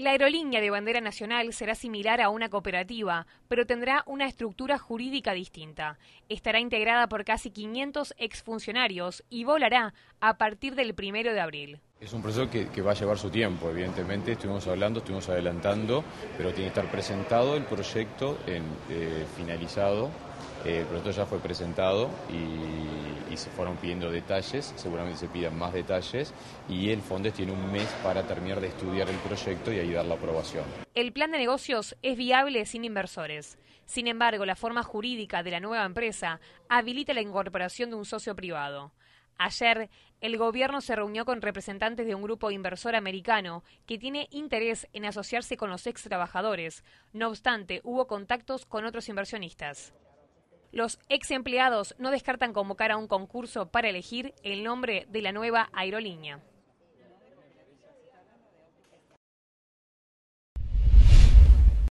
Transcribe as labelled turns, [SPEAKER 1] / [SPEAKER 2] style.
[SPEAKER 1] La aerolínea de bandera nacional será similar a una cooperativa, pero tendrá una estructura jurídica distinta. Estará integrada por casi 500 exfuncionarios y volará a partir del primero de abril.
[SPEAKER 2] Es un proceso que, va a llevar su tiempo, evidentemente, estuvimos hablando, estuvimos adelantando, pero tiene que estar presentado el proyecto en, eh, finalizado, eh, el proyecto ya fue presentado y, y, se fueron pidiendo detalles, seguramente se pidan más detalles y el Fondes tiene un mes para terminar de estudiar el proyecto y ahí dar la aprobación.
[SPEAKER 1] El plan de negocios es viable sin inversores. Sin embargo, la forma jurídica de la nueva empresa habilita la incorporación de un socio privado. Ayer, el gobierno se reunió con representantes de un grupo inversor americano que tiene interés en asociarse con los ex trabajadores. No obstante, hubo contactos con otros inversionistas. Los ex empleados no descartan convocar a un concurso para elegir el nombre de la nueva aerolínea.